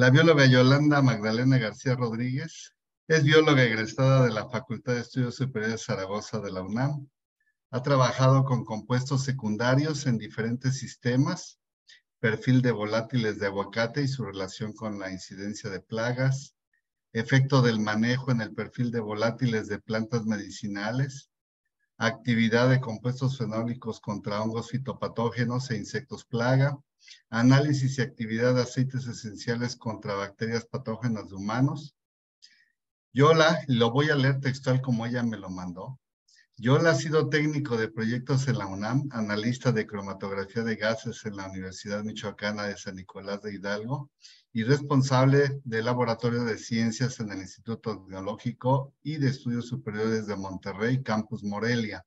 La bióloga Yolanda Magdalena García Rodríguez es bióloga egresada de la Facultad de Estudios Superiores Zaragoza de la UNAM. Ha trabajado con compuestos secundarios en diferentes sistemas, perfil de volátiles de aguacate y su relación con la incidencia de plagas, efecto del manejo en el perfil de volátiles de plantas medicinales, actividad de compuestos fenólicos contra hongos fitopatógenos e insectos plaga, análisis y actividad de aceites esenciales contra bacterias patógenas de humanos. Yola, lo voy a leer textual como ella me lo mandó. Yola ha sido técnico de proyectos en la UNAM, analista de cromatografía de gases en la Universidad Michoacana de San Nicolás de Hidalgo y responsable del Laboratorio de Ciencias en el Instituto Biológico y de Estudios Superiores de Monterrey, Campus Morelia.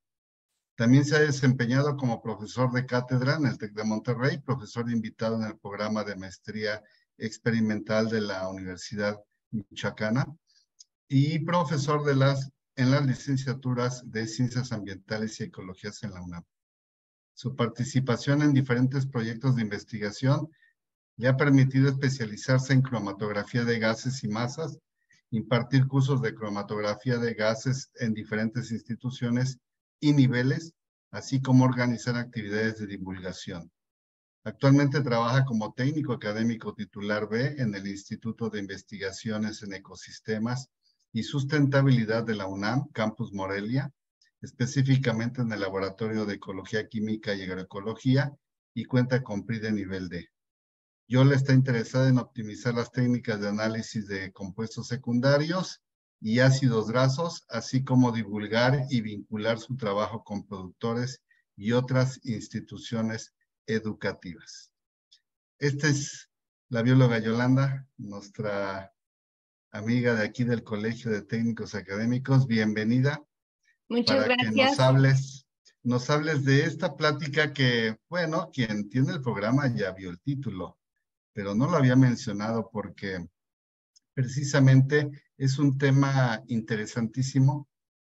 También se ha desempeñado como profesor de cátedra en el TEC de Monterrey, profesor invitado en el programa de maestría experimental de la Universidad Michoacana y profesor de las, en las licenciaturas de Ciencias Ambientales y Ecologías en la UNAM. Su participación en diferentes proyectos de investigación le ha permitido especializarse en cromatografía de gases y masas, impartir cursos de cromatografía de gases en diferentes instituciones y niveles, así como organizar actividades de divulgación. Actualmente trabaja como técnico académico titular B en el Instituto de Investigaciones en Ecosistemas y Sustentabilidad de la UNAM, Campus Morelia, específicamente en el Laboratorio de Ecología Química y Agroecología, y cuenta con PRI nivel D. Yola está interesada en optimizar las técnicas de análisis de compuestos secundarios y ácidos grasos, así como divulgar y vincular su trabajo con productores y otras instituciones educativas. Esta es la bióloga Yolanda, nuestra amiga de aquí del Colegio de Técnicos Académicos. Bienvenida. Muchas gracias. Que nos hables, nos hables de esta plática que, bueno, quien tiene el programa ya vio el título, pero no lo había mencionado porque precisamente es un tema interesantísimo,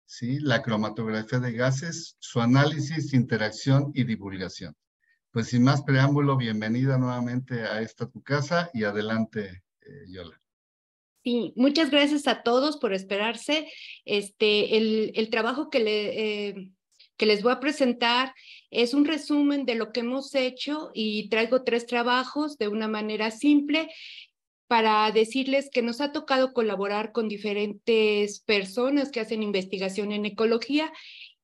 ¿sí? La cromatografía de gases, su análisis, interacción y divulgación. Pues sin más preámbulo, bienvenida nuevamente a esta tu casa y adelante, eh, Yola. Sí, muchas gracias a todos por esperarse. Este, el, trabajo que, le, eh, que les voy a presentar es un resumen de lo que hemos hecho y traigo tres trabajos de una manera simple para decirles que nos ha tocado colaborar con diferentes personas que hacen investigación en ecología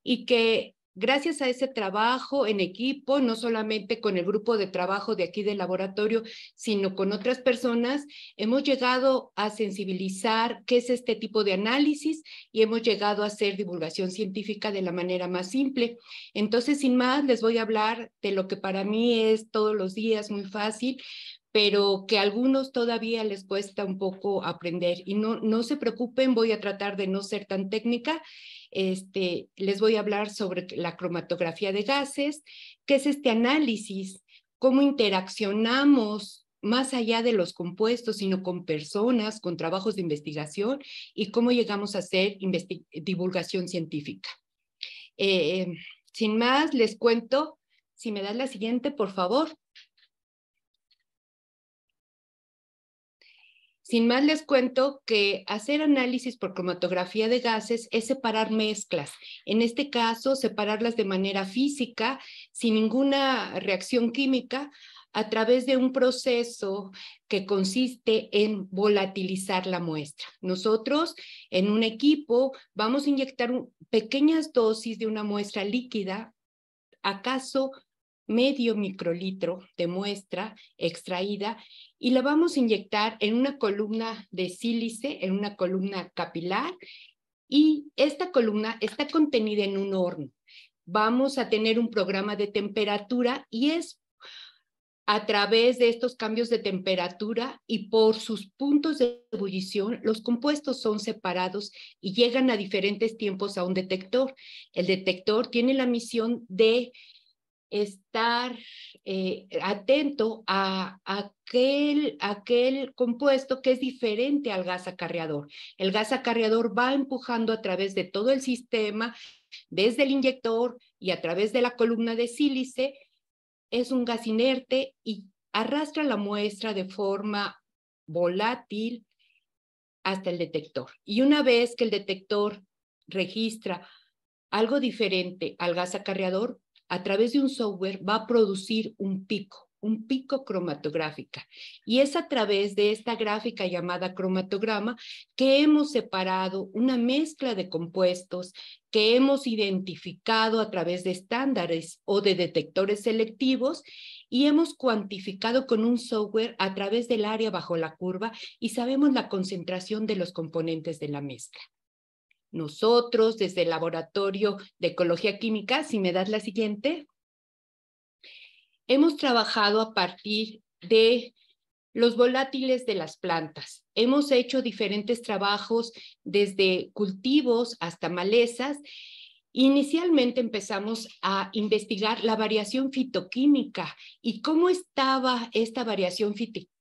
y que gracias a ese trabajo en equipo, no solamente con el grupo de trabajo de aquí del laboratorio, sino con otras personas, hemos llegado a sensibilizar qué es este tipo de análisis y hemos llegado a hacer divulgación científica de la manera más simple. Entonces, sin más, les voy a hablar de lo que para mí es todos los días muy fácil, pero que a algunos todavía les cuesta un poco aprender. Y no, no se preocupen, voy a tratar de no ser tan técnica. Este, les voy a hablar sobre la cromatografía de gases, qué es este análisis, cómo interaccionamos más allá de los compuestos, sino con personas, con trabajos de investigación y cómo llegamos a hacer divulgación científica. Eh, eh, sin más, les cuento, si me das la siguiente, por favor. Sin más les cuento que hacer análisis por cromatografía de gases es separar mezclas. En este caso, separarlas de manera física, sin ninguna reacción química, a través de un proceso que consiste en volatilizar la muestra. Nosotros en un equipo vamos a inyectar pequeñas dosis de una muestra líquida, acaso medio microlitro de muestra extraída y la vamos a inyectar en una columna de sílice, en una columna capilar y esta columna está contenida en un horno. Vamos a tener un programa de temperatura y es a través de estos cambios de temperatura y por sus puntos de ebullición, los compuestos son separados y llegan a diferentes tiempos a un detector. El detector tiene la misión de estar eh, atento a, aquel, aquel compuesto que es diferente al gas acarreador. El gas acarreador va empujando a través de todo el sistema, desde el inyector y a través de la columna de sílice. Es un gas inerte y arrastra la muestra de forma volátil hasta el detector. Y una vez que el detector registra algo diferente al gas acarreador, a través de un software va a producir un pico, un pico cromatográfica. Y es a través de esta gráfica llamada cromatograma que hemos separado una mezcla de compuestos que hemos identificado a través de estándares o de detectores selectivos y hemos cuantificado con un software a través del área bajo la curva y sabemos la concentración de los componentes de la mezcla. Nosotros, desde el Laboratorio de Ecología Química, si me das la siguiente, hemos trabajado a partir de los volátiles de las plantas. Hemos hecho diferentes trabajos desde cultivos hasta malezas. Inicialmente empezamos a investigar la variación fitoquímica y cómo estaba esta variación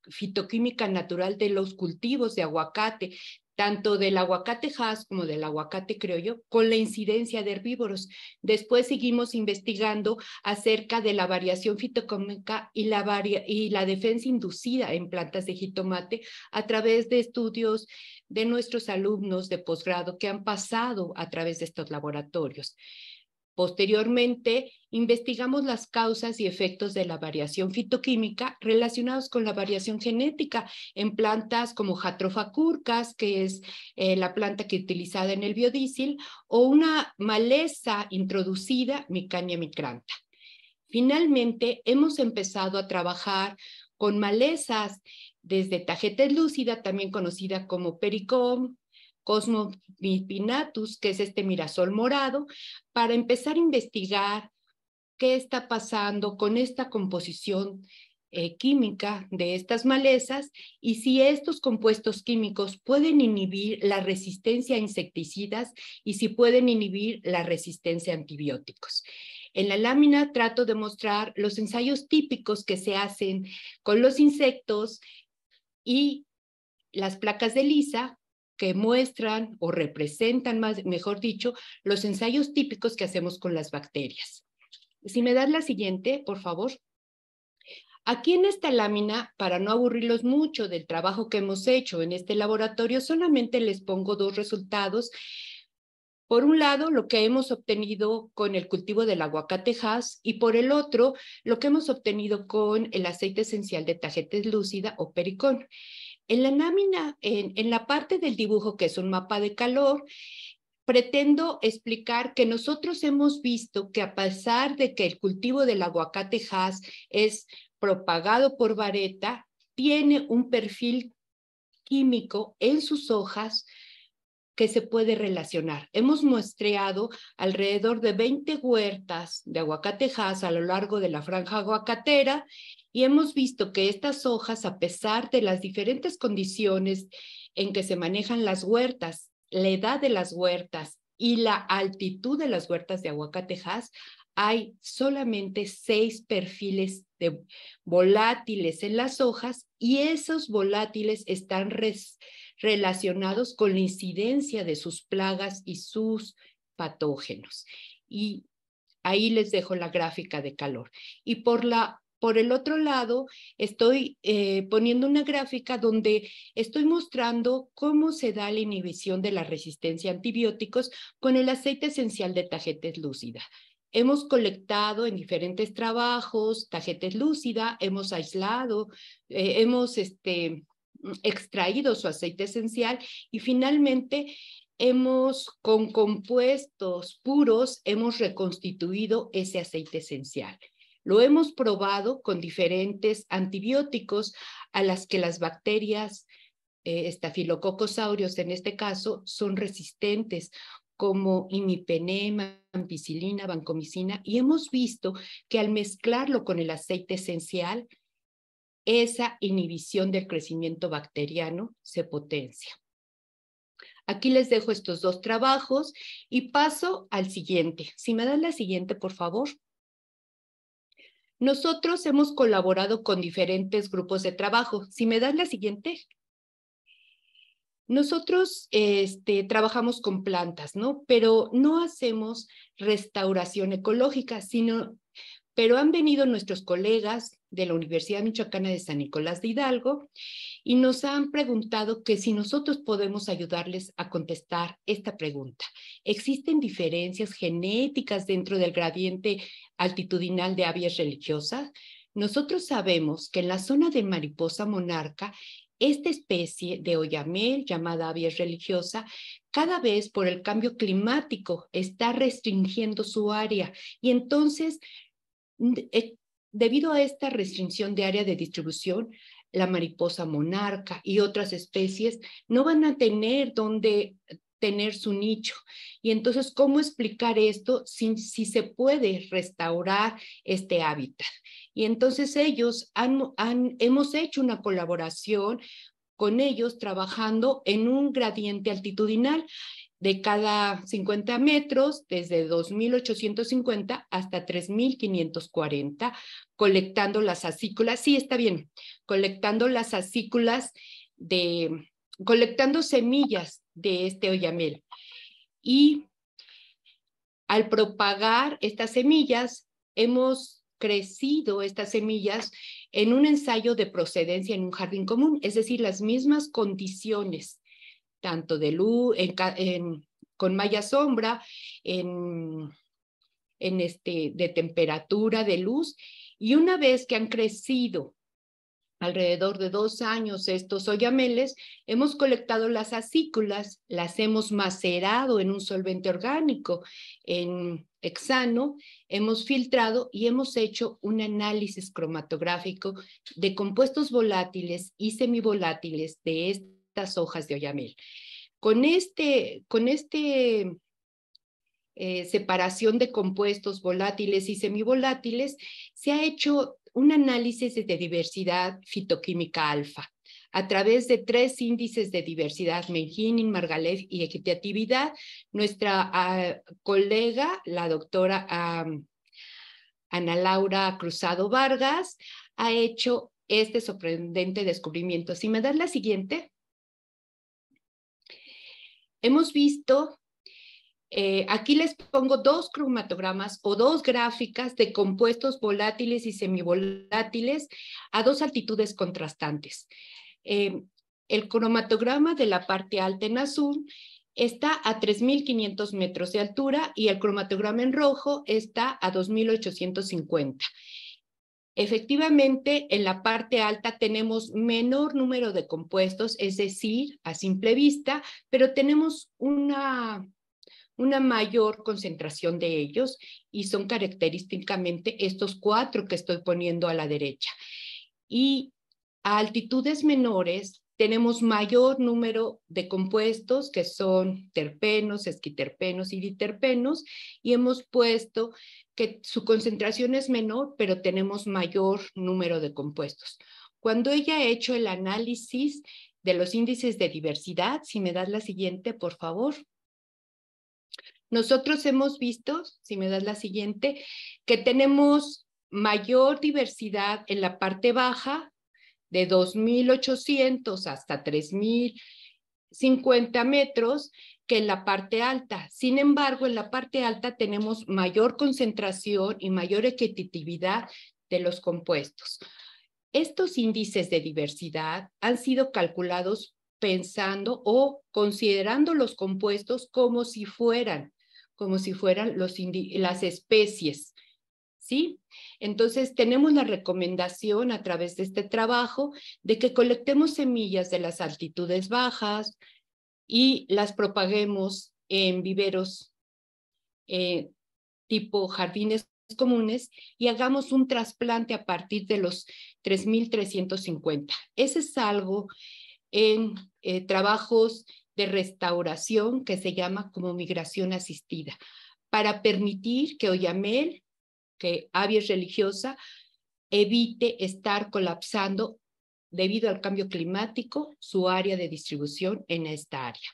fitoquímica natural de los cultivos de aguacate, tanto del aguacate jas como del aguacate criollo, con la incidencia de herbívoros. Después seguimos investigando acerca de la variación fitocómica y la, y la defensa inducida en plantas de jitomate a través de estudios de nuestros alumnos de posgrado que han pasado a través de estos laboratorios. Posteriormente, investigamos las causas y efectos de la variación fitoquímica relacionados con la variación genética en plantas como Jatropha curcas, que es eh, la planta que utilizada en el biodiesel, o una maleza introducida, Micania micranta. Finalmente, hemos empezado a trabajar con malezas desde tajetes lúcida, también conocida como pericom, Cosmovipinatus, que es este mirasol morado, para empezar a investigar qué está pasando con esta composición eh, química de estas malezas y si estos compuestos químicos pueden inhibir la resistencia a insecticidas y si pueden inhibir la resistencia a antibióticos. En la lámina trato de mostrar los ensayos típicos que se hacen con los insectos y las placas de lisa que muestran o representan, mejor dicho, los ensayos típicos que hacemos con las bacterias. Si me das la siguiente, por favor. Aquí en esta lámina, para no aburrirlos mucho del trabajo que hemos hecho en este laboratorio, solamente les pongo dos resultados. Por un lado, lo que hemos obtenido con el cultivo del aguacatejas y por el otro, lo que hemos obtenido con el aceite esencial de tajetes lúcida o pericón. En la lámina, en, la parte del dibujo que es un mapa de calor, pretendo explicar que nosotros hemos visto que a pesar de que el cultivo del aguacate es propagado por vareta, tiene un perfil químico en sus hojas que se puede relacionar. Hemos muestreado alrededor de 20 huertas de aguacatejas a lo largo de la franja aguacatera y hemos visto que estas hojas, a pesar de las diferentes condiciones en que se manejan las huertas, la edad de las huertas y la altitud de las huertas de aguacatejas, hay solamente seis perfiles de volátiles en las hojas y esos volátiles están relacionados con la incidencia de sus plagas y sus patógenos. Y ahí les dejo la gráfica de calor. Y por la por el otro lado, estoy eh, poniendo una gráfica donde estoy mostrando cómo se da la inhibición de la resistencia a antibióticos con el aceite esencial de tajetes lúcida. Hemos colectado en diferentes trabajos tajetes lúcida, hemos aislado, eh, hemos este, extraído su aceite esencial y finalmente hemos con compuestos puros hemos reconstituido ese aceite esencial. Lo hemos probado con diferentes antibióticos a las que las bacterias, eh, estafilococosaurios en este caso, son resistentes, como imipenema, ampicilina, vancomicina, y hemos visto que al mezclarlo con el aceite esencial, esa inhibición del crecimiento bacteriano se potencia. Aquí les dejo estos dos trabajos y paso al siguiente. Si me dan la siguiente, por favor. Nosotros hemos colaborado con diferentes grupos de trabajo. Si me das la siguiente. Nosotros este, trabajamos con plantas, ¿no? Pero no hacemos restauración ecológica, sino, pero han venido nuestros colegas, de la Universidad Michoacana de San Nicolás de Hidalgo y nos han preguntado que si nosotros podemos ayudarles a contestar esta pregunta. ¿Existen diferencias genéticas dentro del gradiente altitudinal de avias religiosas? Nosotros sabemos que en la zona de mariposa monarca esta especie de oyamel, llamada avies religiosa, cada vez por el cambio climático está restringiendo su área y entonces eh, Debido a esta restricción de área de distribución, la mariposa monarca y otras especies no van a tener donde tener su nicho. Y entonces, ¿cómo explicar esto si, se puede restaurar este hábitat? Y entonces ellos hemos hecho una colaboración con ellos trabajando en un gradiente altitudinal de cada 50 metros, desde 2.850 hasta 3.540, colectando las asículas. sí está bien, colectando las asículas de, colectando semillas de este oyamel. Y al propagar estas semillas, hemos crecido estas semillas en un ensayo de procedencia en un jardín común, es decir, las mismas condiciones tanto de luz, con malla sombra, en, este, de temperatura, de luz. Y una vez que han crecido alrededor de dos años estos oyameles, hemos colectado las acículas, las hemos macerado en un solvente orgánico, en hexano, hemos filtrado y hemos hecho un análisis cromatográfico de compuestos volátiles y semivolátiles de este hojas de oyamel. Con este, con este, eh, separación de compuestos volátiles y semivolátiles, se ha hecho un análisis de diversidad fitoquímica alfa a través de tres índices de diversidad, Meijinin, Margalef y equitatividad. Nuestra ah, colega, la doctora ah, Ana Laura Cruzado Vargas, ha hecho este sorprendente descubrimiento. Si me das la siguiente. Hemos visto, eh, aquí les pongo dos cromatogramas o dos gráficas de compuestos volátiles y semivolátiles a dos altitudes contrastantes. Eh, el cromatograma de la parte alta en azul está a 3.500 metros de altura y el cromatograma en rojo está a 2.850. Efectivamente, en la parte alta tenemos menor número de compuestos, es decir, a simple vista, pero tenemos una, una mayor concentración de ellos y son característicamente estos cuatro que estoy poniendo a la derecha. Y a altitudes menores tenemos mayor número de compuestos que son terpenos, esquiterpenos y diterpenos y hemos puesto que su concentración es menor, pero tenemos mayor número de compuestos. Cuando ella ha hecho el análisis de los índices de diversidad, si me das la siguiente, por favor. Nosotros hemos visto, si me das la siguiente, que tenemos mayor diversidad en la parte baja, de 2.800 hasta 3.050 metros, que en la parte alta. Sin embargo, en la parte alta tenemos mayor concentración y mayor equitatividad de los compuestos. Estos índices de diversidad han sido calculados pensando o considerando los compuestos como si fueran, como si fueran las especies. ¿Sí? Entonces, tenemos la recomendación a través de este trabajo de que colectemos semillas de las altitudes bajas, y las propaguemos en viveros eh, tipo jardines comunes y hagamos un trasplante a partir de los 3.350. Ese es algo en eh, trabajos de restauración que se llama como migración asistida, para permitir que Oyamel, que es religiosa, evite estar colapsando debido al cambio climático su área de distribución en esta área.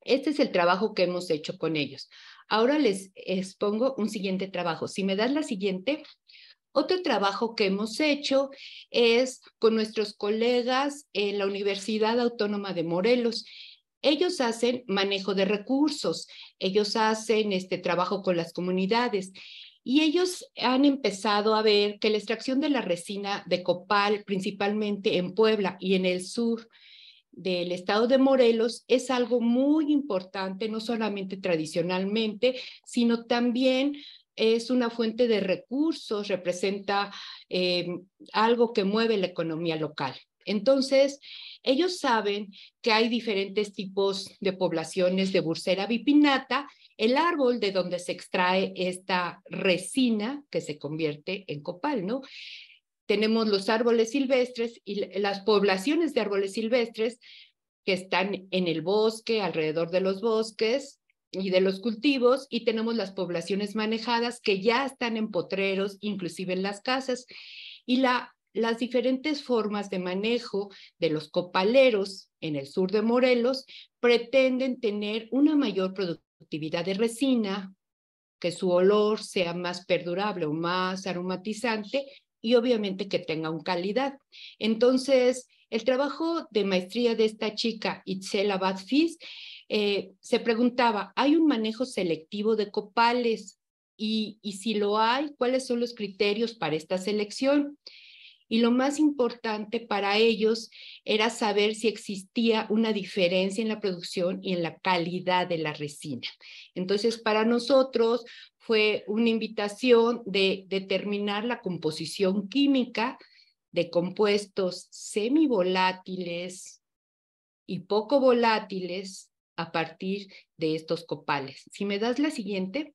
Este es el trabajo que hemos hecho con ellos. Ahora les expongo un siguiente trabajo. Si me das la siguiente. Otro trabajo que hemos hecho es con nuestros colegas en la Universidad Autónoma de Morelos. Ellos hacen manejo de recursos, ellos hacen este trabajo con las comunidades. Y ellos han empezado a ver que la extracción de la resina de copal, principalmente en Puebla y en el sur del estado de Morelos, es algo muy importante, no solamente tradicionalmente, sino también es una fuente de recursos, representa eh, algo que mueve la economía local. Entonces, ellos saben que hay diferentes tipos de poblaciones de bursera bipinata el árbol de donde se extrae esta resina que se convierte en copal, ¿no? Tenemos los árboles silvestres y las poblaciones de árboles silvestres que están en el bosque, alrededor de los bosques y de los cultivos, y tenemos las poblaciones manejadas que ya están en potreros, inclusive en las casas, y la, las diferentes formas de manejo de los copaleros en el sur de Morelos pretenden tener una mayor producción de resina, que su olor sea más perdurable o más aromatizante y obviamente que tenga un calidad. Entonces, el trabajo de maestría de esta chica, Itzela Badfis, eh, se preguntaba, ¿hay un manejo selectivo de copales? y si lo hay, ¿cuáles son los criterios para esta selección? y lo más importante para ellos era saber si existía una diferencia en la producción y en la calidad de la resina. Entonces, para nosotros fue una invitación de determinar la composición química de compuestos semivolátiles y poco volátiles a partir de estos copales. Si me das la siguiente.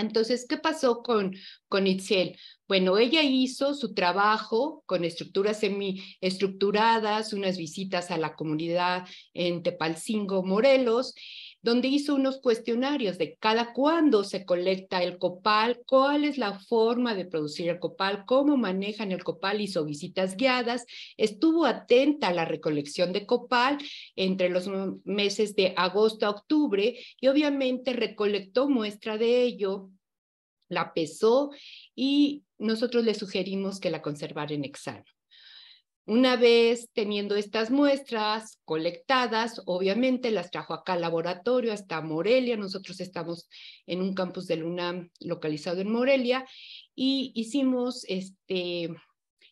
Entonces, ¿qué pasó con, con Itzel? Bueno, ella hizo su trabajo con estructuras semiestructuradas, unas visitas a la comunidad en Tepalcingo, Morelos, donde hizo unos cuestionarios de cada cuándo se colecta el copal, cuál es la forma de producir el copal, cómo manejan el copal, hizo visitas guiadas, estuvo atenta a la recolección de copal entre los meses de agosto a octubre y obviamente recolectó muestra de ello, la pesó y nosotros le sugerimos que la conservara en examen. Una vez teniendo estas muestras colectadas, obviamente las trajo acá al laboratorio, hasta Morelia. Nosotros estamos en un campus de Luna localizado en Morelia y hicimos este,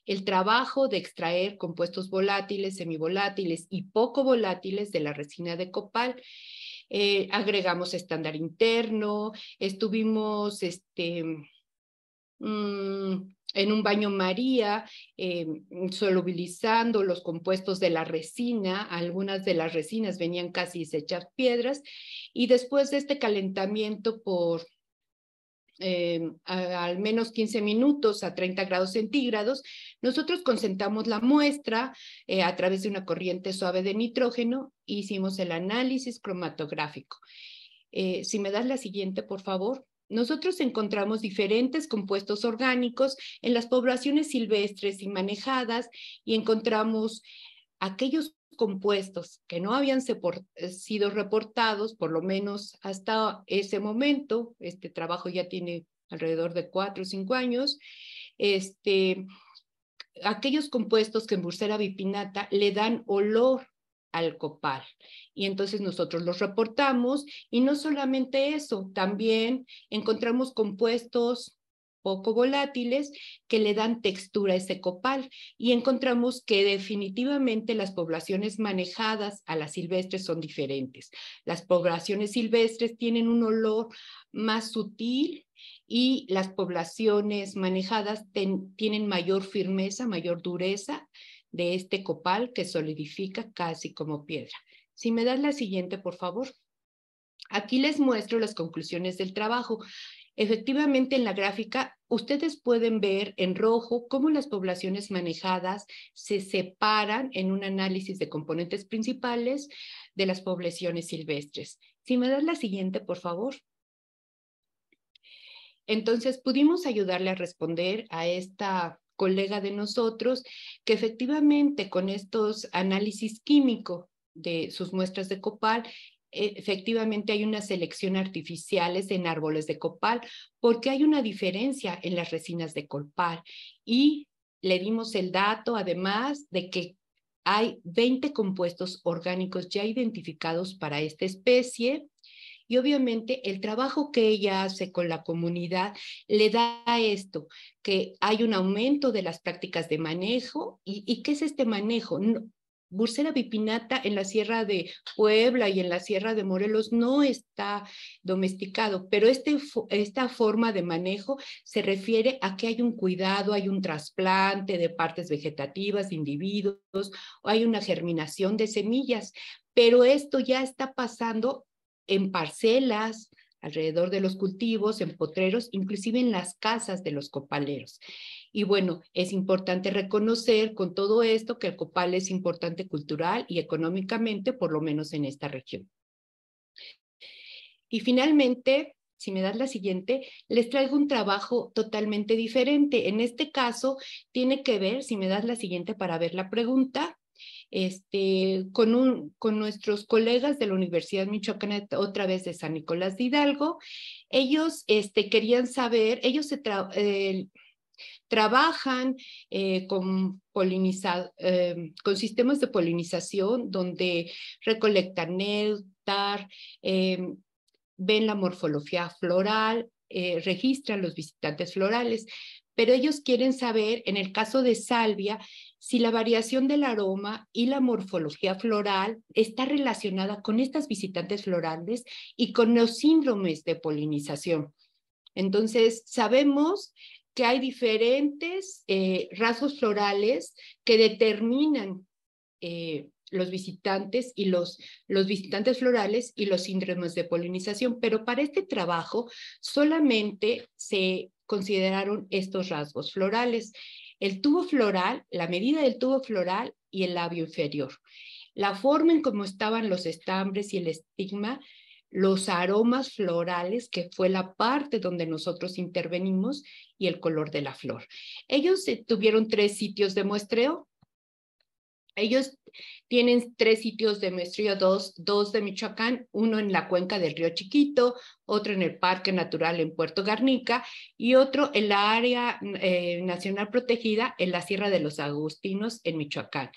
el trabajo de extraer compuestos volátiles, semivolátiles y poco volátiles de la resina de copal. Eh, agregamos estándar interno, estuvimos este, mm, en un baño María, em, solubilizando los compuestos de la resina. Algunas de las resinas venían casi hechas piedras. Y después de este calentamiento por em, al menos 15 minutos a 30 grados centígrados, nosotros concentramos la muestra eh, a través de una corriente suave de nitrógeno e hicimos el análisis cromatográfico. Eh, si me das la siguiente, por favor. Nosotros encontramos diferentes compuestos orgánicos en las poblaciones silvestres y manejadas y encontramos aquellos compuestos que no habían eh, sido reportados, por lo menos hasta ese momento, este trabajo ya tiene alrededor de cuatro o cinco años, este, aquellos compuestos que en Bursera bipinata le dan olor al COPAL. Y entonces nosotros los reportamos y no solamente eso, también encontramos compuestos poco volátiles que le dan textura a ese copal y encontramos que definitivamente las poblaciones manejadas a las silvestres son diferentes. Las poblaciones silvestres tienen un olor más sutil y las poblaciones manejadas tienen mayor firmeza, mayor dureza de este copal que solidifica casi como piedra. Si me das la siguiente, por favor. Aquí les muestro las conclusiones del trabajo. Efectivamente, en la gráfica ustedes pueden ver en rojo cómo las poblaciones manejadas se separan en un análisis de componentes principales de las poblaciones silvestres. Si me das la siguiente, por favor. Entonces, pudimos ayudarle a responder a esta colega de nosotros, que efectivamente con estos análisis químicos de sus muestras de copal, e, efectivamente hay una selección artificiales en árboles de copal, porque hay una diferencia en las resinas de copal. Y le dimos el dato, además, de que hay 20 compuestos orgánicos ya identificados para esta especie y obviamente el trabajo que ella hace con la comunidad le da esto, que hay un aumento de las prácticas de manejo. ¿Y, qué es este manejo? Bursera bipinata en la sierra de Puebla y en la sierra de Morelos no está domesticado, pero este, esta forma de manejo se refiere a que hay un cuidado, hay un trasplante de partes vegetativas, de individuos, hay una germinación de semillas, pero esto ya está pasando en parcelas, alrededor de los cultivos, en potreros, inclusive en las casas de los copaleros. Y bueno, es importante reconocer con todo esto que el copal es importante cultural y económicamente, por lo menos en esta región. Y finalmente, si me das la siguiente, les traigo un trabajo totalmente diferente. En este caso, tiene que ver, si me das la siguiente para ver la pregunta, este, con, nuestros colegas de la Universidad Michoacana, otra vez de San Nicolás de Hidalgo. Ellos este, querían saber, ellos eh, trabajan eh, con, eh, con sistemas de polinización donde recolectan néctar, ven la morfología floral, registran los visitantes florales, pero ellos quieren saber, en el caso de Salvia, si la variación del aroma y la morfología floral está relacionada con estas visitantes florales y con los síndromes de polinización. Entonces, sabemos que hay diferentes eh, rasgos florales que determinan eh, los visitantes y los, los visitantes florales y los síndromes de polinización, pero para este trabajo solamente se consideraron estos rasgos florales el tubo floral, la medida del tubo floral y el labio inferior. La forma en cómo estaban los estambres y el estigma, los aromas florales, que fue la parte donde nosotros intervenimos, y el color de la flor. Ellos eh, tuvieron tres sitios de muestreo, ellos tienen tres sitios de muestreo: dos, de Michoacán, uno en la cuenca del río Chiquito, otro en el Parque Natural en Puerto Garnica y otro en la área eh, nacional protegida en la Sierra de los Agustinos en Michoacán.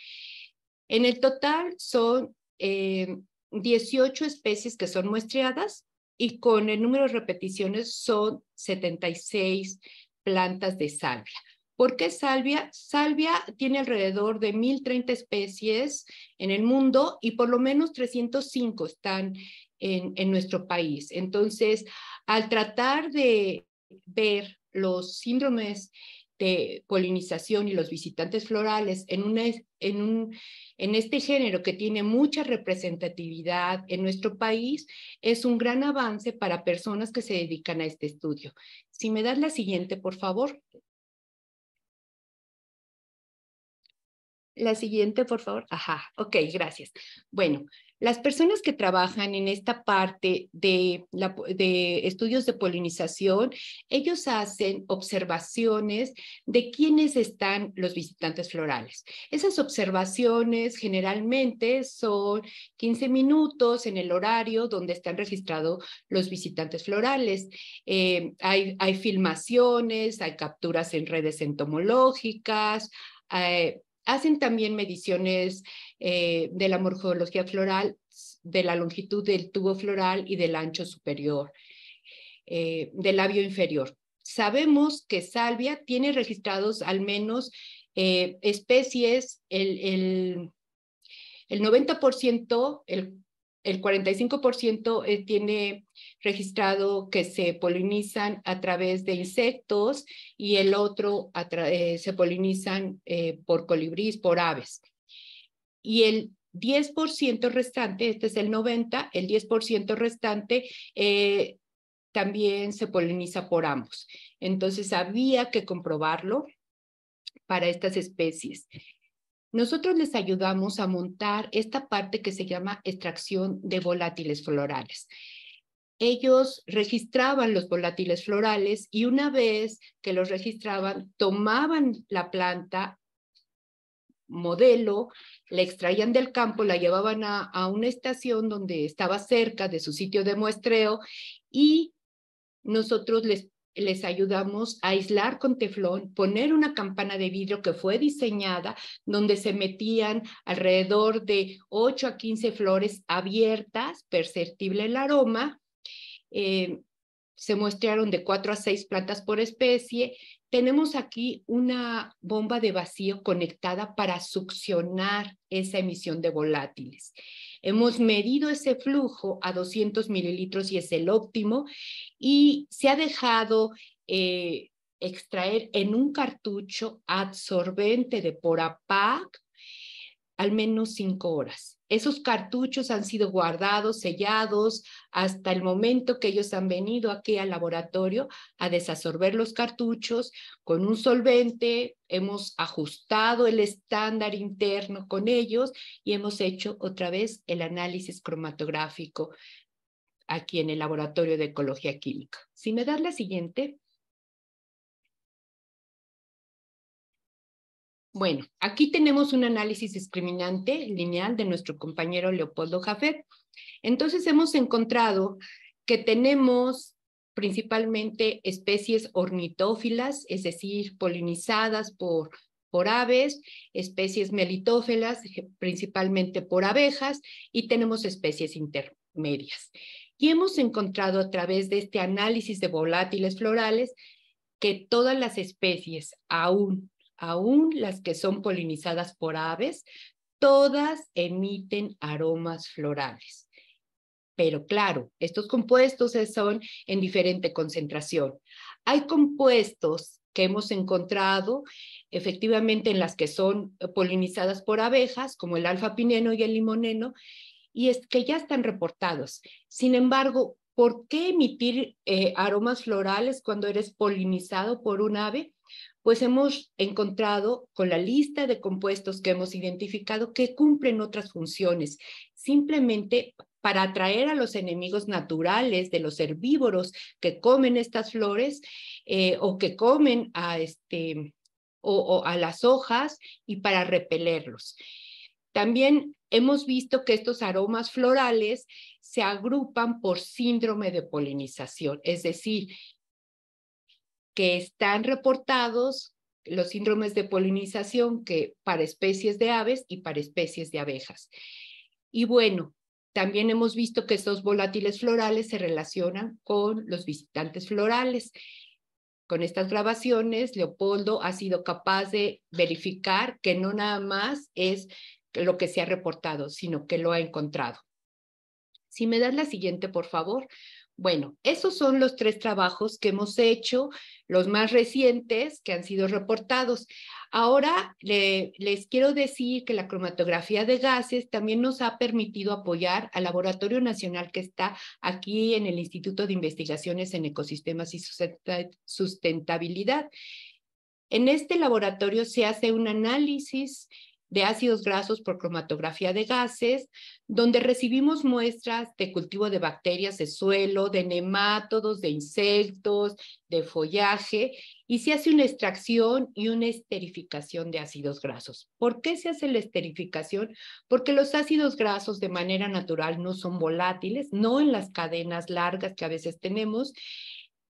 En el total son 18 eh, especies que son muestreadas y con el número de repeticiones son 76 plantas de salvia. ¿Por qué salvia? Salvia tiene alrededor de 1.030 especies en el mundo y por lo menos 305 están en, en nuestro país. Entonces, al tratar de ver los síndromes de polinización y los visitantes florales en, en, un, en este género que tiene mucha representatividad en nuestro país es un gran avance para personas que se dedican a este estudio. Si me das la siguiente, por favor. La siguiente, por favor. Ajá, ok, gracias. Bueno, las personas que trabajan en esta parte de, la, de estudios de polinización, ellos hacen observaciones de quiénes están los visitantes florales. Esas observaciones generalmente son 15 minutos en el horario donde están registrados los visitantes florales. Eh, hay, hay filmaciones, hay capturas en redes entomológicas, eh, Hacen también mediciones eh, de la morfología floral, de la longitud del tubo floral y del ancho superior, eh, del labio inferior. Sabemos que Salvia tiene registrados al menos eh, especies, el, el, el 90%, el el 45% eh, tiene registrado que se polinizan a través de insectos y el otro eh, se polinizan eh, por colibríes, por aves. Y el 10% restante, este es el 90, el 10% restante también se poliniza por ambos. Entonces había que comprobarlo para estas especies. Nosotros les ayudamos a montar esta parte que se llama extracción de volátiles florales. Ellos registraban los volátiles florales y una vez que los registraban, tomaban la planta modelo, la extraían del campo, la llevaban a, una estación donde estaba cerca de su sitio de muestreo y nosotros les les ayudamos a aislar con teflón, poner una campana de vidrio que fue diseñada donde se metían alrededor de 8 a 15 flores abiertas, perceptible el aroma. Eh, se muestrearon de 4 a 6 plantas por especie. Tenemos aquí una bomba de vacío conectada para succionar esa emisión de volátiles. Hemos medido ese flujo a 200 mililitros y es el óptimo y se ha dejado eh, extraer en un cartucho absorbente de Porapac al menos 5 horas. Esos cartuchos han sido guardados, sellados, hasta el momento que ellos han venido aquí al laboratorio a desasorber los cartuchos con un solvente, hemos ajustado el estándar interno con ellos y hemos hecho otra vez el análisis cromatográfico aquí en el laboratorio de ecología química. Si me das la siguiente. Bueno, aquí tenemos un análisis discriminante lineal de nuestro compañero Leopoldo Jafet. Entonces hemos encontrado que tenemos principalmente especies ornitófilas, es decir, polinizadas por, por aves, especies melitófilas, principalmente por abejas, y tenemos especies intermedias. Y hemos encontrado a través de este análisis de volátiles florales que todas las especies, aún aún las que son polinizadas por aves, todas emiten aromas florales. Pero claro, estos compuestos son en diferente concentración. Hay compuestos que hemos encontrado efectivamente en las que son polinizadas por abejas, como el alfa-pineno y el limoneno, y es que ya están reportados. Sin embargo, ¿por qué emitir eh, aromas florales cuando eres polinizado por un ave? pues hemos encontrado con la lista de compuestos que hemos identificado que cumplen otras funciones, simplemente para atraer a los enemigos naturales de los herbívoros que comen estas flores eh, o que comen a, este, o a las hojas y para repelerlos. También hemos visto que estos aromas florales se agrupan por síndrome de polinización, es decir, que están reportados los síndromes de polinización que para especies de aves y para especies de abejas. Y bueno, también hemos visto que estos volátiles florales se relacionan con los visitantes florales. Con estas grabaciones, Leopoldo ha sido capaz de verificar que no nada más es lo que se ha reportado, sino que lo ha encontrado. Si me das la siguiente, por favor. Bueno, esos son los tres trabajos que hemos hecho, los más recientes que han sido reportados. Ahora les quiero decir que la cromatografía de gases también nos ha permitido apoyar al Laboratorio Nacional que está aquí en el Instituto de Investigaciones en Ecosistemas y Sustentabilidad. En este laboratorio se hace un análisis de ácidos grasos por cromatografía de gases, donde recibimos muestras de cultivo de bacterias de suelo, de nemátodos, de insectos, de follaje, y se hace una extracción y una esterificación de ácidos grasos. ¿Por qué se hace la esterificación? Porque los ácidos grasos de manera natural no son volátiles, no en las cadenas largas que a veces tenemos,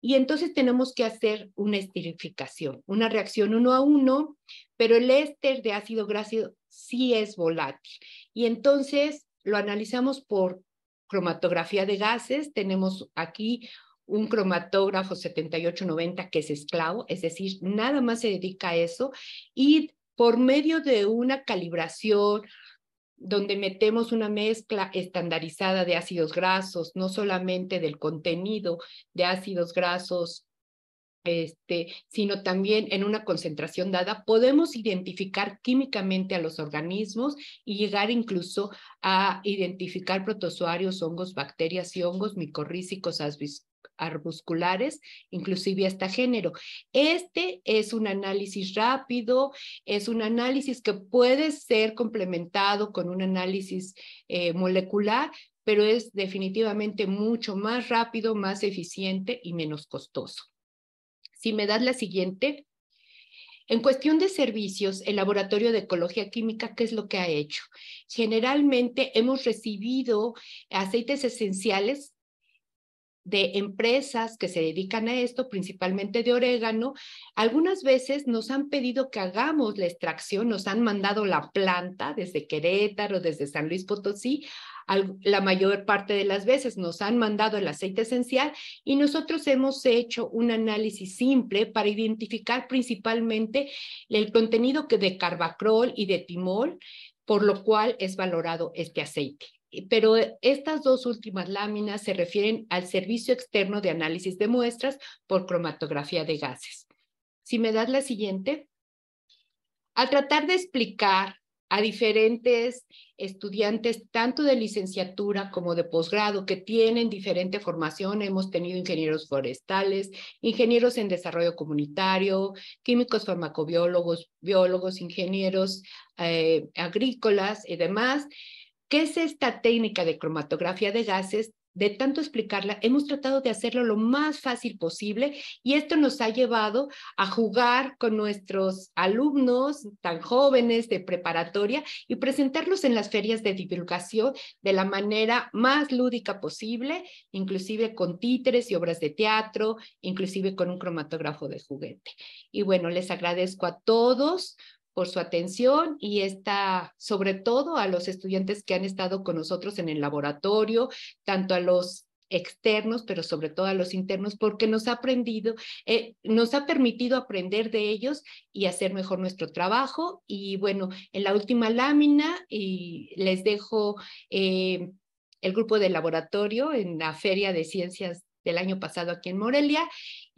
y entonces tenemos que hacer una esterificación, una reacción uno a uno pero el éster de ácido graso sí es volátil. Y entonces lo analizamos por cromatografía de gases. Tenemos aquí un cromatógrafo 7890 que es esclavo, es decir, nada más se dedica a eso. Y por medio de una calibración donde metemos una mezcla estandarizada de ácidos grasos, no solamente del contenido de ácidos grasos este, sino también en una concentración dada, podemos identificar químicamente a los organismos y llegar incluso a identificar protozoarios, hongos, bacterias y hongos micorrícicos arbusculares, inclusive hasta género. Este es un análisis rápido, es un análisis que puede ser complementado con un análisis eh, molecular, pero es definitivamente mucho más rápido, más eficiente y menos costoso. Si me das la siguiente. En cuestión de servicios, el Laboratorio de Ecología Química, ¿qué es lo que ha hecho? Generalmente hemos recibido aceites esenciales de empresas que se dedican a esto, principalmente de orégano. Algunas veces nos han pedido que hagamos la extracción, nos han mandado la planta desde Querétaro, desde San Luis Potosí. La mayor parte de las veces nos han mandado el aceite esencial y nosotros hemos hecho un análisis simple para identificar principalmente el contenido que de carbacrol y de timol, por lo cual es valorado este aceite pero estas dos últimas láminas se refieren al servicio externo de análisis de muestras por cromatografía de gases. Si me das la siguiente. Al tratar de explicar a diferentes estudiantes, tanto de licenciatura como de posgrado, que tienen diferente formación. Hemos tenido ingenieros forestales, ingenieros en desarrollo comunitario, químicos farmacobiólogos, biólogos, ingenieros eh, agrícolas y demás. ¿Qué es esta técnica de cromatografía de gases? De tanto explicarla, hemos tratado de hacerlo lo más fácil posible y esto nos ha llevado a jugar con nuestros alumnos tan jóvenes de preparatoria y presentarlos en las ferias de divulgación de la manera más lúdica posible, inclusive con títeres y obras de teatro, inclusive con un cromatógrafo de juguete. Y bueno, les agradezco a todos por su atención y está sobre todo a los estudiantes que han estado con nosotros en el laboratorio, tanto a los externos, pero sobre todo a los internos, porque nos ha aprendido, eh, nos ha permitido aprender de ellos y hacer mejor nuestro trabajo. Y bueno, en la última lámina y les dejo eh, el grupo de laboratorio en la Feria de Ciencias del año pasado aquí en Morelia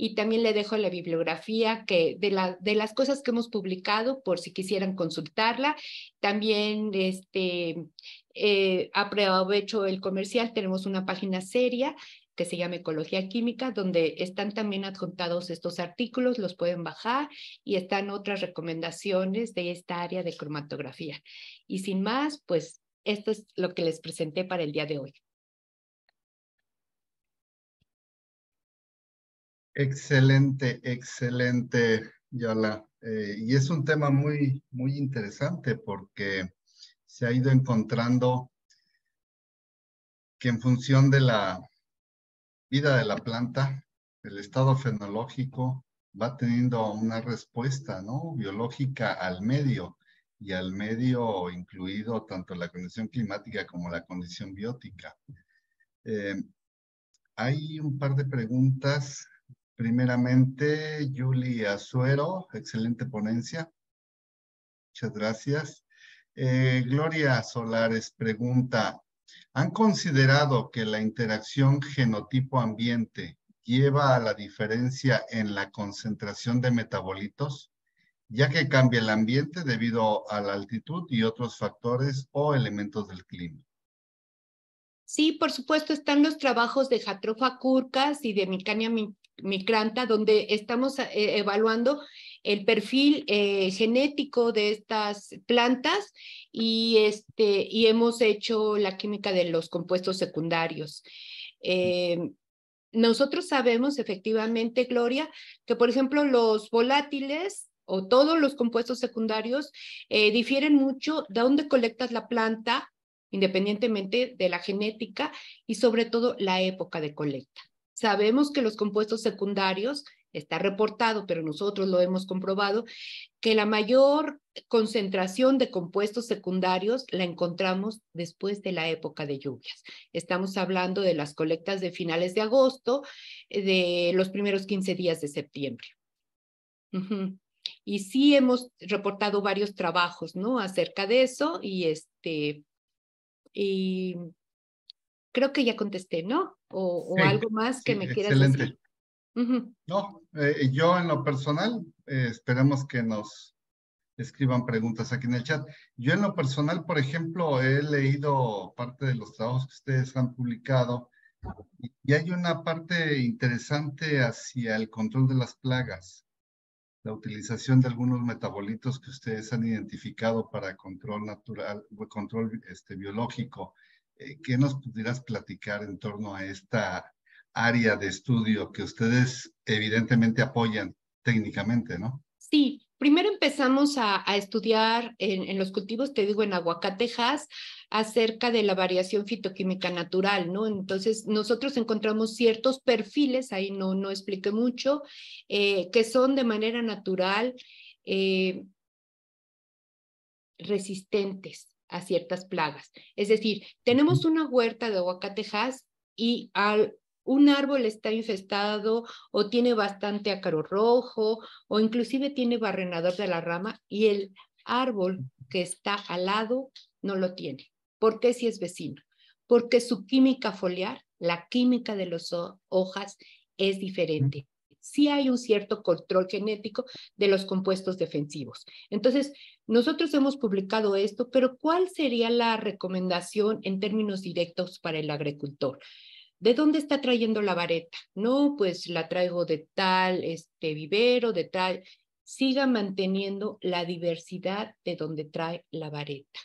y también le dejo la bibliografía que de, la, de las cosas que hemos publicado por si quisieran consultarla. También este, eh, aprovecho el comercial, tenemos una página seria que se llama Ecología Química, donde están también adjuntados estos artículos, los pueden bajar y están otras recomendaciones de esta área de cromatografía. Y sin más, pues esto es lo que les presenté para el día de hoy. Excelente, excelente, Yola. Eh, y es un tema muy, muy interesante porque se ha ido encontrando que en función de la vida de la planta, el estado fenológico va teniendo una respuesta ¿no? biológica al medio y al medio incluido tanto la condición climática como la condición biótica. Eh, hay un par de preguntas Primeramente, Yuli Azuero, excelente ponencia. Muchas gracias. Eh, Gloria Solares pregunta, ¿han considerado que la interacción genotipo-ambiente lleva a la diferencia en la concentración de metabolitos, ya que cambia el ambiente debido a la altitud y otros factores o elementos del clima? Sí, por supuesto, están los trabajos de Jatrofa Curcas y de Micania Micranta, donde estamos eh, evaluando el perfil eh, genético de estas plantas y, este, y hemos hecho la química de los compuestos secundarios. Eh, nosotros sabemos efectivamente, Gloria, que por ejemplo los volátiles o todos los compuestos secundarios difieren mucho de dónde colectas la planta, independientemente de la genética y sobre todo la época de colecta. Sabemos que los compuestos secundarios, está reportado, pero nosotros lo hemos comprobado, que la mayor concentración de compuestos secundarios la encontramos después de la época de lluvias. Estamos hablando de las colectas de finales de agosto, eh, de los primeros 15 días de septiembre. Y sí hemos reportado varios trabajos, ¿no? Acerca de eso y este, y creo que ya contesté, ¿no? o, algo más que me quieras decir. No, eh, yo en lo personal, eh, esperamos que nos escriban preguntas aquí en el chat. Yo en lo personal, por ejemplo, he leído parte de los trabajos que ustedes han publicado y hay una parte interesante hacia el control de las plagas, la utilización de algunos metabolitos que ustedes han identificado para control natural, o control este, biológico. Eh, ¿Qué nos pudieras platicar en torno a esta área de estudio que ustedes evidentemente apoyan técnicamente, ¿no? Sí, primero empezamos a, estudiar en, los cultivos, te digo, en aguacatejas, acerca de la variación fitoquímica natural, ¿no? Entonces, nosotros encontramos ciertos perfiles, ahí no, no expliqué mucho, eh, que son de manera natural eh, resistentes a ciertas plagas. Es decir, tenemos una huerta de aguacatejas y al, un árbol está infestado o tiene bastante ácaro rojo o inclusive tiene barrenador de la rama y el árbol que está al lado no lo tiene. ¿Por qué si es vecino? Porque su química foliar, la química de las hojas es diferente. Si hay un cierto control genético de los compuestos defensivos. Entonces, nosotros hemos publicado esto, pero ¿cuál sería la recomendación en términos directos para el agricultor? ¿De dónde está trayendo la vareta? No, pues la traigo de tal este vivero, de tal. Siga manteniendo la diversidad de donde trae la vareta.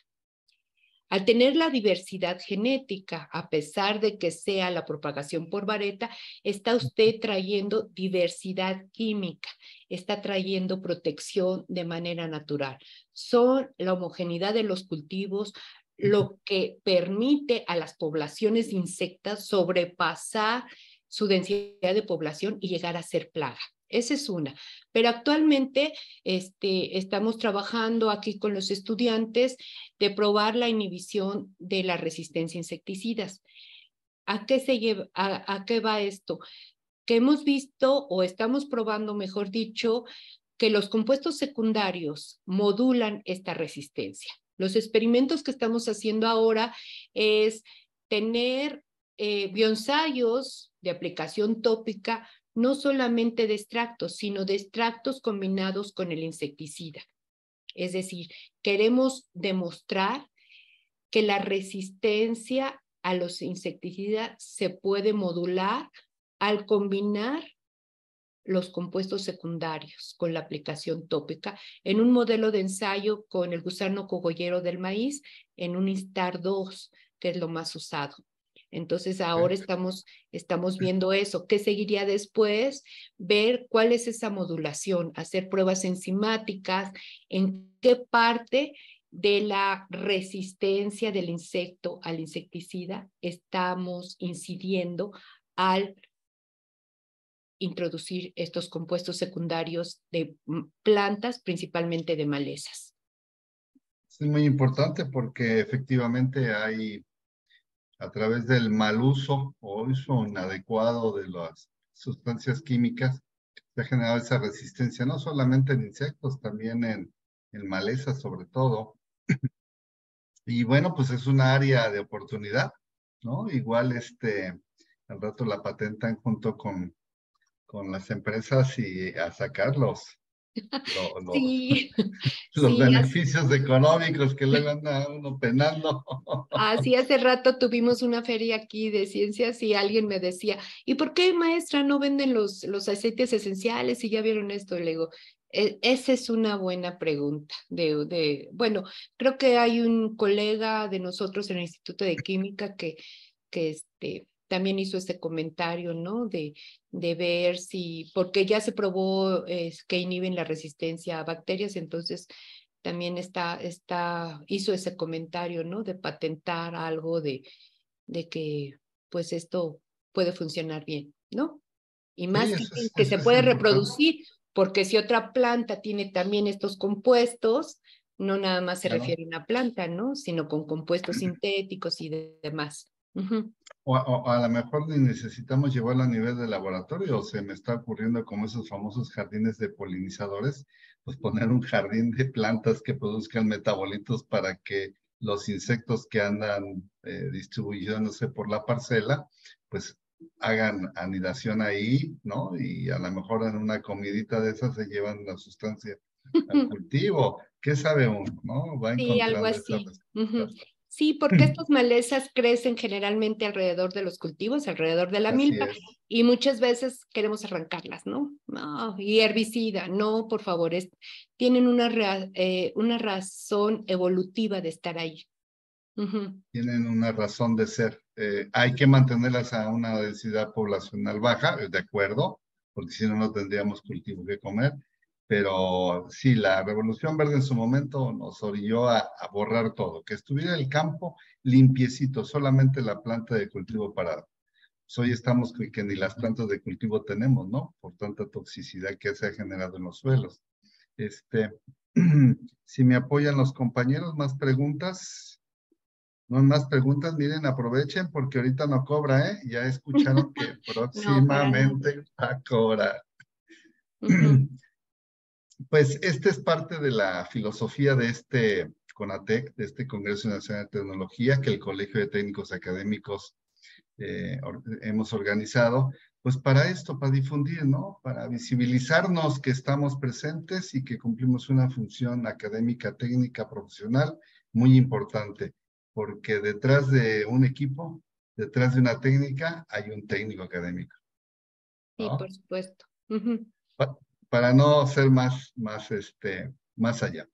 Al tener la diversidad genética, a pesar de que sea la propagación por vareta, está usted trayendo diversidad química, está trayendo protección de manera natural. Son la homogeneidad de los cultivos lo que permite a las poblaciones de insectas sobrepasar su densidad de población y llegar a ser plaga. Esa es una. Pero actualmente este, estamos trabajando aquí con los estudiantes de probar la inhibición de la resistencia a insecticidas. ¿A qué, se lleva, a, qué va esto? Que hemos visto o estamos probando, mejor dicho, que los compuestos secundarios modulan esta resistencia. Los experimentos que estamos haciendo ahora es tener eh, de aplicación tópica no solamente de extractos, sino de extractos combinados con el insecticida. Es decir, queremos demostrar que la resistencia a los insecticidas se puede modular al combinar los compuestos secundarios con la aplicación tópica en un modelo de ensayo con el gusano cogollero del maíz en un instar 2, que es lo más usado. Entonces ahora estamos, estamos viendo eso. ¿Qué seguiría después? Ver cuál es esa modulación, hacer pruebas enzimáticas, en qué parte de la resistencia del insecto al insecticida estamos incidiendo al introducir estos compuestos secundarios de plantas, principalmente de malezas. Es muy importante porque efectivamente hay a través del mal uso o uso inadecuado de las sustancias químicas, se ha generado esa resistencia, no solamente en insectos, también en, en maleza sobre todo. Y bueno, pues es un área de oportunidad, ¿no? Igual este, al rato la patentan junto con, con las empresas y a sacarlos. Sí, Los beneficios económicos que le van a uno penando. Así hace rato tuvimos una feria aquí de ciencias y alguien me decía, ¿y por qué maestra no venden los, los aceites esenciales? Y ya vieron esto, le digo, e, esa es una buena pregunta. de, bueno, creo que hay un colega de nosotros en el Instituto de Química que, que este, también hizo ese comentario, ¿no? De, de ver si, porque ya se probó eh, que inhiben la resistencia a bacterias, entonces también está, está, hizo ese comentario, ¿no? De patentar algo de, de que pues esto puede funcionar bien, ¿no? Y más que, se puede reproducir, porque si otra planta tiene también estos compuestos, no nada más se refiere a una planta, ¿no? Sino con compuestos sintéticos y demás o, a lo mejor necesitamos llevarlo a nivel de laboratorio, o se me está ocurriendo como esos famosos jardines de polinizadores, pues poner un jardín de plantas que produzcan metabolitos para que los insectos que andan eh, distribuyéndose por la parcela, pues hagan anidación ahí, ¿no? Y a lo mejor en una comidita de esas se llevan la sustancia al cultivo. ¿Qué sabe uno, no? sí, algo así. Sí, porque mm. estas malezas crecen generalmente alrededor de los cultivos, alrededor de la milpa, y muchas veces queremos arrancarlas, ¿no? y herbicida, no, por favor, tienen una, eh, una razón evolutiva de estar ahí. Tienen una razón de ser. Eh, hay que mantenerlas a una densidad poblacional baja, de acuerdo, porque si no, no tendríamos cultivo que comer pero sí, la Revolución Verde en su momento nos orilló a, borrar todo, que estuviera el campo limpiecito, solamente la planta de cultivo parada. Pues hoy estamos que, ni las plantas de cultivo tenemos, ¿no? Por tanta toxicidad que se ha generado en los suelos. Este, si me apoyan los compañeros, más preguntas. No hay más preguntas, miren, aprovechen porque ahorita no cobra, ¿eh? Ya escucharon que próximamente va a cobrar. Pues esta es parte de la filosofía de este CONATEC, de este Congreso Nacional de Tecnología, que el Colegio de Técnicos Académicos eh, hemos organizado, pues para esto, para difundir, ¿no? Para visibilizarnos que estamos presentes y que cumplimos una función académica, técnica, profesional muy importante, porque detrás de un equipo, detrás de una técnica, hay un técnico académico. Sí, por supuesto para no ser más, más, este, más allá.